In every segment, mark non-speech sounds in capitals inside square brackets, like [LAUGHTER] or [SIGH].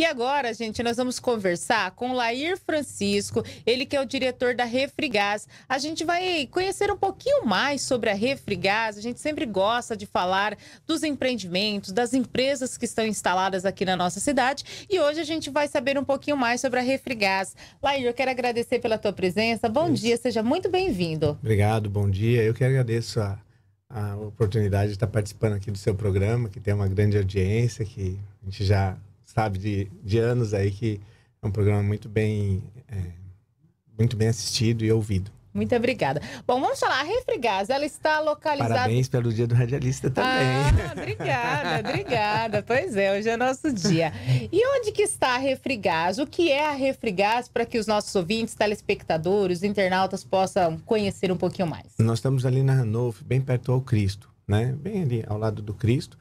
E agora, gente, nós vamos conversar com Lair Francisco, ele que é o diretor da Refrigás. A gente vai conhecer um pouquinho mais sobre a Refrigás. A gente sempre gosta de falar dos empreendimentos, das empresas que estão instaladas aqui na nossa cidade. E hoje a gente vai saber um pouquinho mais sobre a Refrigás. Lair, eu quero agradecer pela tua presença. Bom Isso. dia, seja muito bem-vindo. Obrigado, bom dia. Eu que agradeço a a oportunidade de estar participando aqui do seu programa, que tem uma grande audiência, que a gente já sabe, de, de anos aí, que é um programa muito bem, é, muito bem assistido e ouvido. Muito obrigada. Bom, vamos falar. A Refrigás, ela está localizada. Parabéns pelo dia do radialista também. Ah, obrigada, obrigada. Pois é, hoje é nosso dia. E onde que está a Refrigás? O que é a Refrigás para que os nossos ouvintes, telespectadores, internautas possam conhecer um pouquinho mais? Nós estamos ali na Ranolfo, bem perto ao Cristo, né? Bem ali ao lado do Cristo.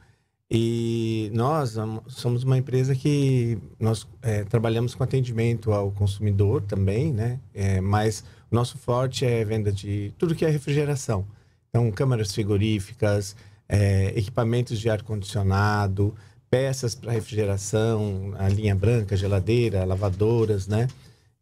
E nós somos uma empresa que nós é, trabalhamos com atendimento ao consumidor também, né? É, mas nosso forte é venda de tudo que é refrigeração. Então, câmaras frigoríficas, é, equipamentos de ar-condicionado, peças para refrigeração, a linha branca, geladeira, lavadoras, né?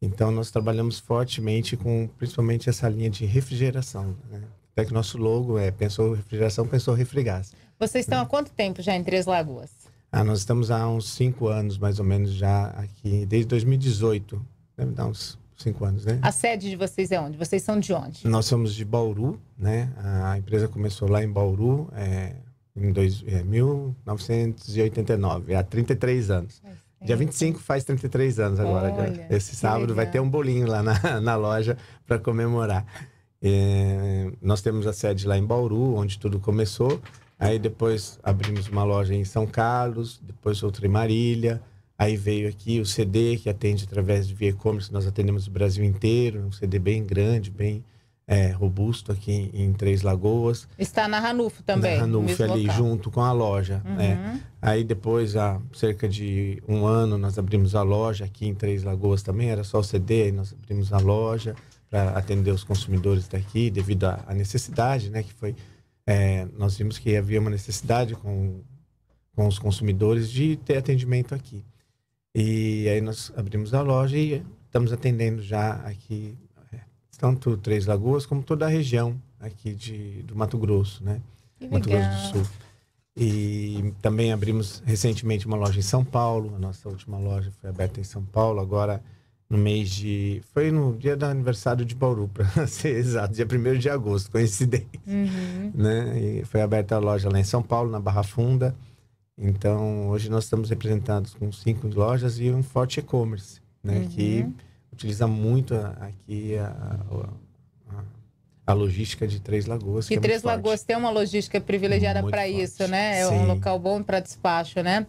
Então, nós trabalhamos fortemente com principalmente essa linha de refrigeração, né? Até que nosso logo é Pensou Refrigeração, Pensou Refrigás. Vocês estão há quanto tempo já em Três Lagoas? Ah, nós estamos há uns cinco anos, mais ou menos, já aqui, desde 2018. Deve dar uns cinco anos, né? A sede de vocês é onde? Vocês são de onde? Nós somos de Bauru, né? A empresa começou lá em Bauru é, em dois, é, 1989, há 33 anos. Dia 25 faz 33 anos agora. Olha, Esse sábado legal. vai ter um bolinho lá na, [LAUGHS] na loja para comemorar. É, nós temos a sede lá em Bauru, onde tudo começou. Aí depois abrimos uma loja em São Carlos, depois outra em Marília. Aí veio aqui o CD, que atende através de via e-commerce, nós atendemos o Brasil inteiro, um CD bem grande, bem é, robusto aqui em, em, Três Lagoas. Está na Ranulfo também. Na Ranulfo, ali local. junto com a loja. Uhum. É. Aí depois, há cerca de um ano, nós abrimos a loja aqui em Três Lagoas também, era só o CD, aí nós abrimos a loja para atender os consumidores daqui, devido à necessidade né, que foi é, nós vimos que havia uma necessidade com, com os consumidores de ter atendimento aqui. E aí nós abrimos a loja e estamos atendendo já aqui, é, tanto Três Lagoas como toda a região aqui de, do Mato Grosso, né? Que Mato legal. Grosso do Sul. E também abrimos recentemente uma loja em São Paulo. A nossa última loja foi aberta em São Paulo. Agora no mês de. Foi no dia do aniversário de Bauru, [LAUGHS] para ser exato, dia 1 de agosto, coincidência. Uhum. Né? E foi aberta a loja lá em São Paulo, na Barra Funda. Então, hoje nós estamos representados com cinco lojas e um forte e-commerce, né? Uhum. Que utiliza muito aqui a, a a logística de Três Lagoas. Que, que é Três Lagoas tem uma logística privilegiada para isso, né? É Sim. um local bom para despacho, né?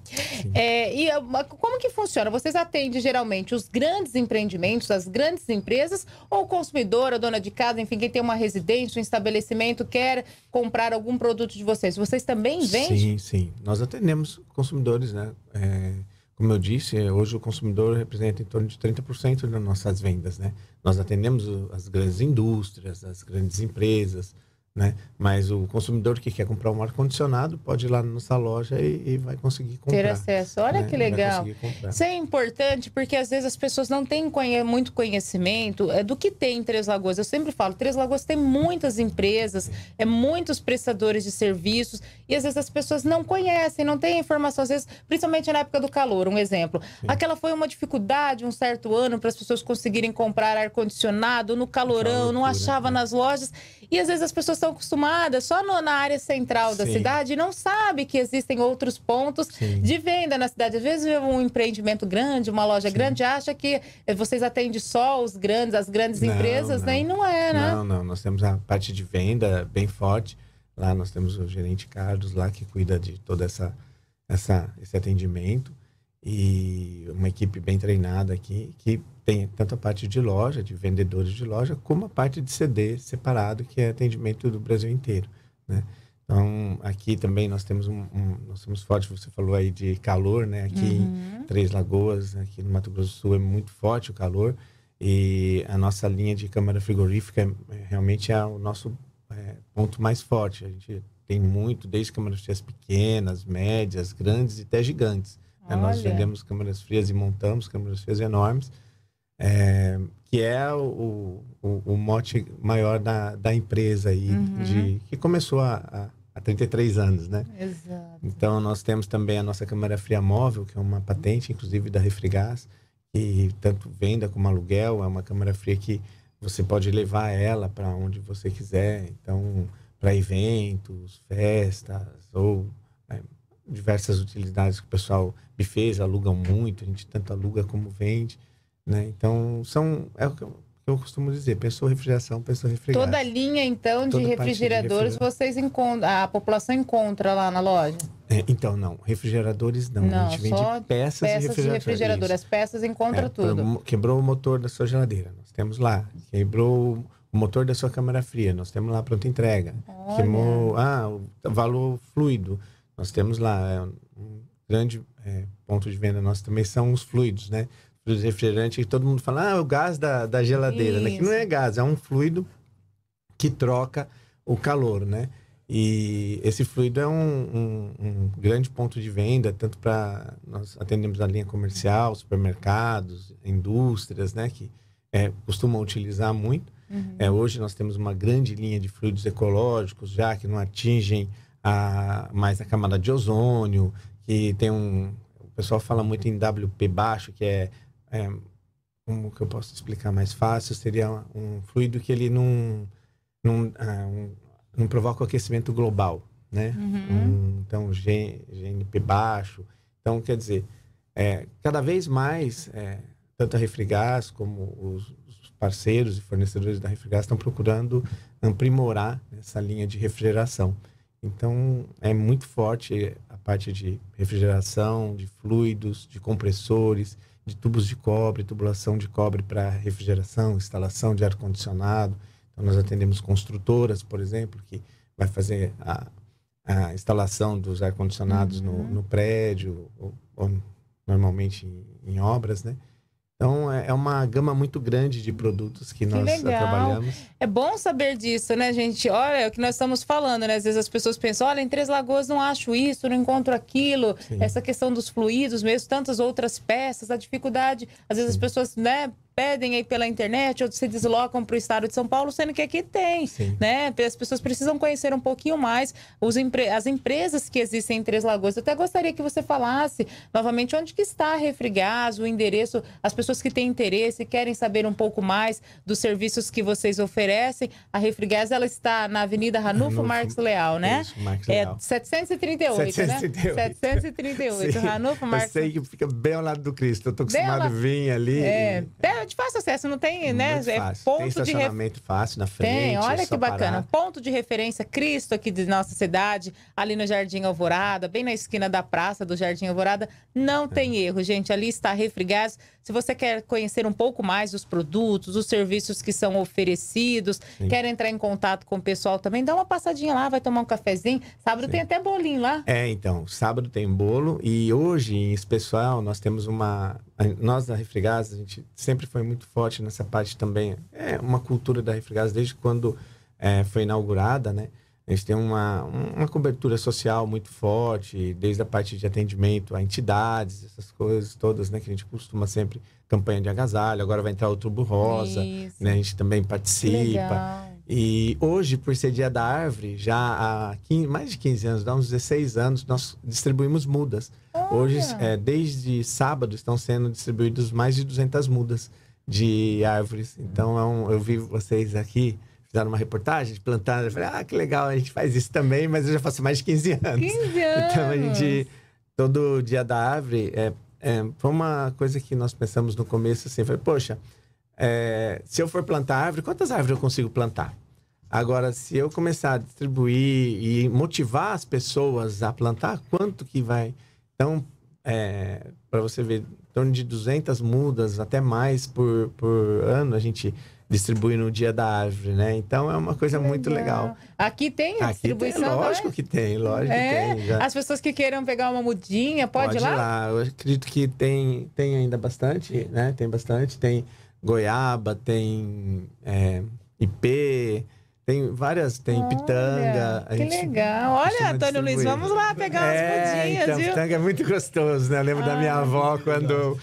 É, e ah, como que funciona? Vocês atendem geralmente os grandes empreendimentos, as grandes empresas, ou o consumidor, a dona de casa, enfim, quem tem uma residência, um estabelecimento, quer comprar algum produto de vocês? Vocês também vendem? Sim, sim. Nós atendemos consumidores, né? É como eu disse, é, hoje o consumidor representa em torno de 30% das nossas vendas, né? Nós atendemos as grandes indústrias, as grandes empresas, né? Mas o consumidor que quer comprar um ar-condicionado pode ir lá na nossa loja e, e vai conseguir comprar. Ter acesso. Olha né? que legal. Isso é importante porque às vezes as pessoas não têm conhe muito conhecimento é, do que tem em Três Lagoas. Eu sempre falo, Três Lagoas tem muitas empresas, é muitos prestadores de serviços e às vezes as pessoas não conhecem, não têm informação. Às vezes, principalmente na época do calor, um exemplo. Sim. Aquela foi uma dificuldade um certo ano para as pessoas conseguirem comprar ar-condicionado no calorão, não achava né? nas lojas. E às vezes as pessoas estão pessoa acostumada só no, na área central Sim. da cidade não sabe que existem outros pontos Sim. de venda na cidade. Às vezes um empreendimento grande, uma loja Sim. grande, acha que eh, vocês atendem só os grandes, as grandes não, empresas, não. né? E não é, né? Não, não. Nós temos a parte de venda bem forte. Lá nós temos o gerente Carlos lá que cuida de toda essa, essa esse atendimento e uma equipe bem treinada aqui, que tem tanto a parte de loja, de vendedores de loja, como a parte de CD separado, que é atendimento do Brasil inteiro, né? Então, aqui também nós temos um, um nós somos fortes, você falou aí de calor, né? Aqui uhum. em Três Lagoas, aqui no Mato Grosso do Sul é muito forte o calor e a nossa linha de câmara frigorífica é, realmente é o nosso é, ponto mais forte. A gente tem muito, desde câmaras pequenas, médias, grandes e até gigantes. Né, nós vendemos câmeras frias e montamos câmeras frias enormes, é, que é o, o, o, mote maior da, da empresa aí, uhum. de, que começou há 33 anos, né? Exato. Então, nós temos também a nossa câmara fria móvel, que é uma patente, inclusive, da Refrigás, que tanto venda como aluguel, é uma câmara fria que você pode levar ela para onde você quiser. Então, para eventos, festas ou diversas utilidades que o pessoal me fez, alugam muito, a gente tanto aluga como vende, né? Então, são é o que eu costumo dizer, pensou refrigeração, pensou refrigeração. Toda linha então de refrigeradores de vocês encontram, a população encontra lá na loja? É, então não, refrigeradores não, não a gente vende peças, peças de refrigerador. refrigerador. As peças encontra é, tudo. Quebrou o motor da sua geladeira, nós temos lá. Quebrou o motor da sua câmara fria, nós temos lá pronta entrega. Olha. Queimou, ah, o valor fluido nós temos lá é um grande é, ponto de venda nosso também são os fluidos, né? Fluidos refrigerante, todo mundo fala, ah, é o gás da, da geladeira, né? Que não é gás, é um fluido que troca o calor, né? E esse fluido é um, um, um grande ponto de venda, tanto para nós atendemos a linha comercial, supermercados, indústrias, né? Que é, costumam utilizar muito. Uhum. É, hoje nós temos uma grande linha de fluidos ecológicos já que não atingem a, mais a camada de ozônio, que tem um. O pessoal fala muito em WP baixo, que é, é como que eu posso explicar mais fácil, seria um fluido que ele não, não, ah, um, não provoca o aquecimento global, né? Uhum. Um, então, G, GNP baixo. Então, quer dizer, é, cada vez mais, é, tanto a Refrigás como os, os parceiros e fornecedores da Refrigás estão procurando aprimorar essa linha de refrigeração. Então, é muito forte a parte de refrigeração, de fluidos, de compressores, de tubos de cobre, tubulação de cobre para refrigeração, instalação de ar-condicionado. Então, nós atendemos construtoras, por exemplo, que vai fazer a, a instalação dos ar-condicionados uhum. no, no, prédio, ou, ou normalmente em, em obras, né? Então, é, é uma gama muito grande de produtos que, que nós eh, legal. trabalhamos. É bom saber disso, né, gente? Olha, é o que nós estamos falando, né? Às vezes as pessoas pensam, olha, em Três Lagoas não acho isso, não encontro aquilo. Sim. Essa questão dos fluidos mesmo, tantas outras peças, a dificuldade. Às vezes Sim. as pessoas, né, pedem aí pela internet ou se deslocam para o estado de São Paulo, sendo que aqui tem, Sim. né? As pessoas precisam conhecer um pouquinho mais os empre... as empresas que existem em Três Lagoas. Eu até gostaria que você falasse novamente onde que está a Refrigás, o endereço, as pessoas que têm interesse, querem saber um pouco mais dos serviços que vocês oferecem. A Refrigás, ela está na Avenida Ranulfo, Marques Leal, né? Isso, Marques é Leal. É 738, 738. né? 738, [LAUGHS] Ranulfo Marques... Eu sei que fica bem ao lado do Cristo, eu tô acostumado a vir ali. É, e de fácil acesso, não tem, né? Muito é ponto tem estacionamento de ref... fácil na frente. Tem, é olha é que bacana. Parar. Ponto de referência Cristo aqui de nossa cidade, ali no Jardim Alvorada, bem na esquina da praça do Jardim Alvorada. Não é. tem erro, gente. Ali está Refrigás. Se você quer conhecer um pouco mais dos produtos, os serviços que são oferecidos, Sim. quer entrar em contato com o pessoal também, dá uma passadinha lá, vai tomar um cafezinho. Sábado Sim. tem até bolinho lá. É, então, sábado tem bolo e hoje, em especial, nós temos uma nós da Refrigás, a gente sempre foi foi muito forte nessa parte também. É uma cultura da Refrigás desde quando é, foi inaugurada, né? A gente tem uma, uma cobertura social muito forte, desde a parte de atendimento a entidades, essas coisas todas, né? Que a gente costuma sempre campanha de agasalho, agora vai entrar o tubo Rosa, Isso. né? A gente também participa. Legal. E hoje, por ser dia da árvore, já há 15, mais de 15 anos, dá uns 16 anos, nós distribuímos mudas. Olha. Hoje, é, desde sábado, estão sendo distribuídos mais de 200 mudas de árvores. Então, é um, eu vi vocês aqui fizeram uma reportagem, plantaram. Eu falei, ah, que legal, a gente faz isso também, mas eu já faço mais de 15 anos. 15 anos! Então, a gente, todo dia da árvore, é, é, foi uma coisa que nós pensamos no começo, assim, foi, poxa, é, se eu for plantar árvore, quantas árvores eu consigo plantar? Agora, se eu começar a distribuir e motivar as pessoas a plantar, quanto que vai? Então, é, para você ver, em torno de 200 mudas, até mais por, por ano, a gente distribui no dia da árvore, né? Então é uma coisa legal. muito legal. Aqui tem a distribuição. tem, é? lógico que tem, lógico é. que tem. Já. As pessoas que queiram pegar uma mudinha, pode, pode ir lá? lá? Eu acredito que tem, tem ainda bastante, né? Tem bastante, tem goiaba, tem é, IP, várias, tem olha, pitanga. Que legal. Olha, Antônio Luiz, vamos lá pegar é, umas podinhas, então, viu? Pitanga é muito gostoso, né? Eu lembro Ai, da minha ah, avó quando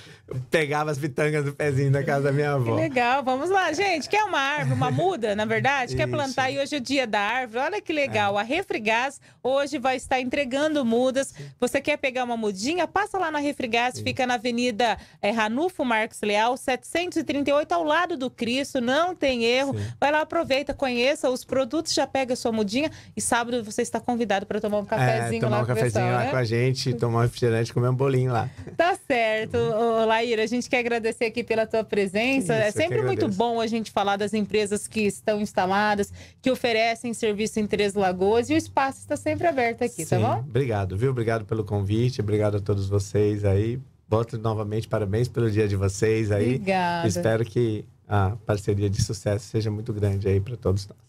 pegava as pitangas do pezinho da casa da minha avó. Que legal, vamos lá. Gente, quer uma árvore, uma [LAUGHS] muda, na verdade? Isso. Quer plantar e hoje é o dia da árvore? Olha que legal. É. A Refrigás hoje vai estar entregando mudas. Você quer pegar uma mudinha? Passa lá na Refrigás, fica na Avenida é, Ranulfo Marques Leal, 738, ao lado do Cristo. Não tem erro. Sim. Vai lá, aproveita, conheça os produtos, já pega sua mudinha. E sábado você está convidado para tomar um é, cafezinho é, tomar lá um cafezinho com, pessoal, lá né? com a gente, tomar um refrigerante, comer um bolinho lá. Tá certo. Olá. Laíra, a gente quer agradecer aqui pela tua presença. Isso, é sempre muito bom a gente falar das empresas que estão instaladas, que oferecem serviço em Três Lagoas e o espaço está sempre aberto aqui, tá Sim. tá bom? Obrigado, viu? Obrigado pelo convite, obrigado a todos vocês aí. Boto novamente parabéns pelo dia de vocês aí. Obrigada. Espero que a parceria de sucesso seja muito grande aí para todos nós.